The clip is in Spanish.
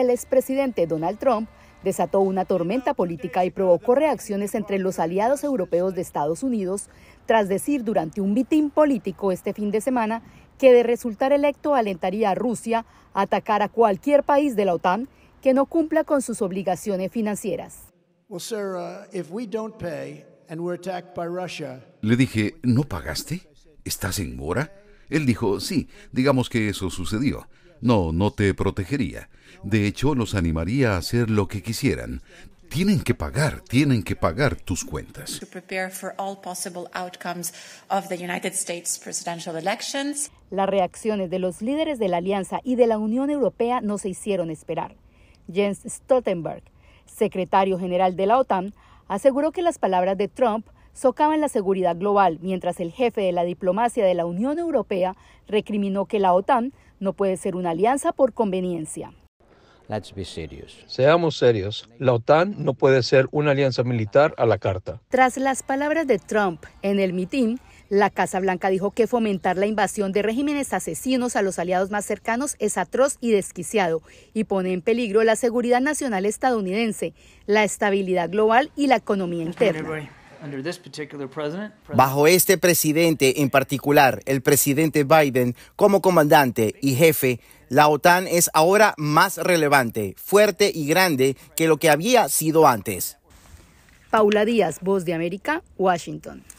el expresidente Donald Trump desató una tormenta política y provocó reacciones entre los aliados europeos de Estados Unidos tras decir durante un mitin político este fin de semana que de resultar electo alentaría a Rusia a atacar a cualquier país de la OTAN que no cumpla con sus obligaciones financieras. Le dije, ¿no pagaste? ¿Estás en mora? Él dijo, sí, digamos que eso sucedió. No, no te protegería. De hecho, los animaría a hacer lo que quisieran. Tienen que pagar, tienen que pagar tus cuentas. Las reacciones de los líderes de la Alianza y de la Unión Europea no se hicieron esperar. Jens Stoltenberg, secretario general de la OTAN, aseguró que las palabras de Trump en la seguridad global, mientras el jefe de la diplomacia de la Unión Europea recriminó que la OTAN no puede ser una alianza por conveniencia. Seamos serios, la OTAN no puede ser una alianza militar a la carta. Tras las palabras de Trump en el mitin, la Casa Blanca dijo que fomentar la invasión de regímenes asesinos a los aliados más cercanos es atroz y desquiciado y pone en peligro la seguridad nacional estadounidense, la estabilidad global y la economía interna. Bajo este presidente en particular, el presidente Biden, como comandante y jefe, la OTAN es ahora más relevante, fuerte y grande que lo que había sido antes. Paula Díaz, Voz de América, Washington.